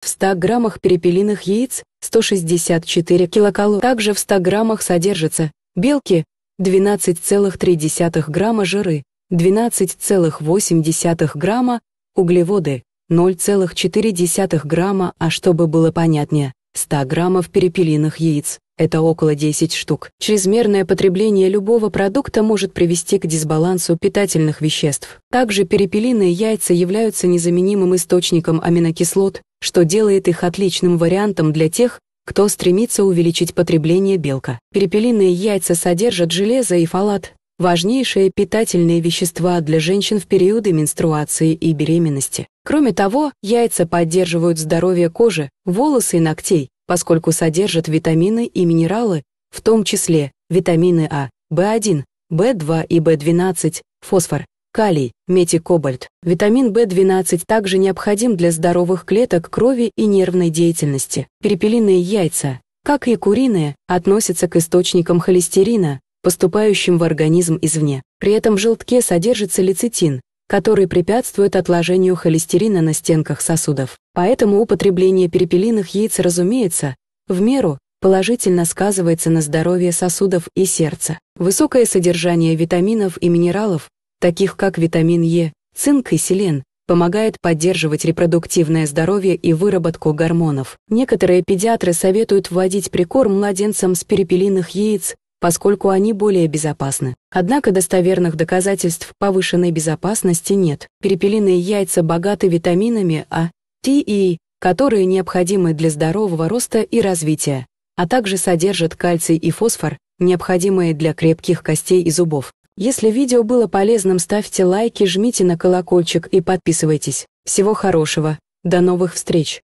в 100 граммах перепелиных яиц 164 килокалории. Также в 100 граммах содержится белки 12,3 грамма жиры, 12,8 грамма углеводы, 0,4 грамма, а чтобы было понятнее, 100 граммов перепелиных яиц – это около 10 штук. Чрезмерное потребление любого продукта может привести к дисбалансу питательных веществ. Также перепелиные яйца являются незаменимым источником аминокислот, что делает их отличным вариантом для тех, кто стремится увеличить потребление белка. Перепелиные яйца содержат железо и фолат, важнейшие питательные вещества для женщин в периоды менструации и беременности. Кроме того, яйца поддерживают здоровье кожи, волосы и ногтей, поскольку содержат витамины и минералы, в том числе витамины А, В1, В2 и В12, фосфор, Калий, медь и кобальт, витамин В12 также необходим для здоровых клеток крови и нервной деятельности. Перепелиные яйца, как и куриные, относятся к источникам холестерина, поступающим в организм извне. При этом в желтке содержится лецитин, который препятствует отложению холестерина на стенках сосудов. Поэтому употребление перепелиных яиц, разумеется, в меру положительно сказывается на здоровье сосудов и сердца. Высокое содержание витаминов и минералов таких как витамин Е, цинк и селен, помогает поддерживать репродуктивное здоровье и выработку гормонов. Некоторые педиатры советуют вводить прикорм младенцам с перепелиных яиц, поскольку они более безопасны. Однако достоверных доказательств повышенной безопасности нет. Перепелиные яйца богаты витаминами А, Т и И, которые необходимы для здорового роста и развития, а также содержат кальций и фосфор, необходимые для крепких костей и зубов. Если видео было полезным, ставьте лайки, жмите на колокольчик и подписывайтесь. Всего хорошего. До новых встреч.